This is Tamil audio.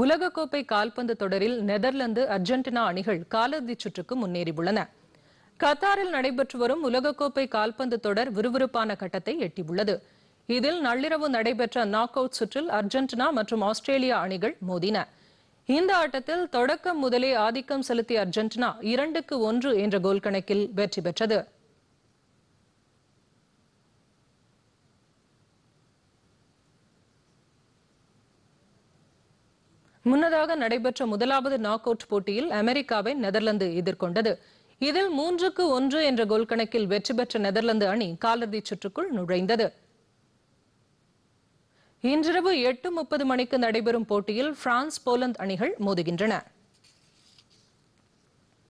உலகக்கோப்பை கால்பந்து தொடரில் நெதர்லாந்து அர்ஜென்டினா அணிகள் காலிறுதி சுற்றுக்கு முன்னேறியுள்ளன கத்தாரில் நடைபெற்று வரும் உலகக்கோப்பை கால்பந்து தொடர் விறுவிறுப்பான கட்டத்தை எட்டியுள்ளது இதில் நள்ளிரவு நடைபெற்ற நாக் அவுட் சுற்றில் அர்ஜென்டினா மற்றும் ஆஸ்திரேலியா அணிகள் மோதின இந்த ஆட்டத்தில் தொடக்கம் முதலே ஆதிக்கம் செலுத்திய அர்ஜென்டினா இரண்டுக்கு ஒன்று என்ற கோல் கணக்கில் வெற்றி பெற்றது முன்னதாக நடைபெற்ற முதலாவது நாக் அவுட் போட்டியில் அமெரிக்காவை நெதர்லாந்து எதிர்கொண்டது இதில் மூன்றுக்கு ஒன்று என்ற கோல் கணக்கில் வெற்றி பெற்ற நெதர்லாந்து அணி காலிறுதி சுற்றுக்குள் நுழைந்தது இன்றிரவு எட்டு முப்பது மணிக்கு நடைபெறும் போட்டியில் பிரான்ஸ் போலந்து அணிகள் மோதுகின்றன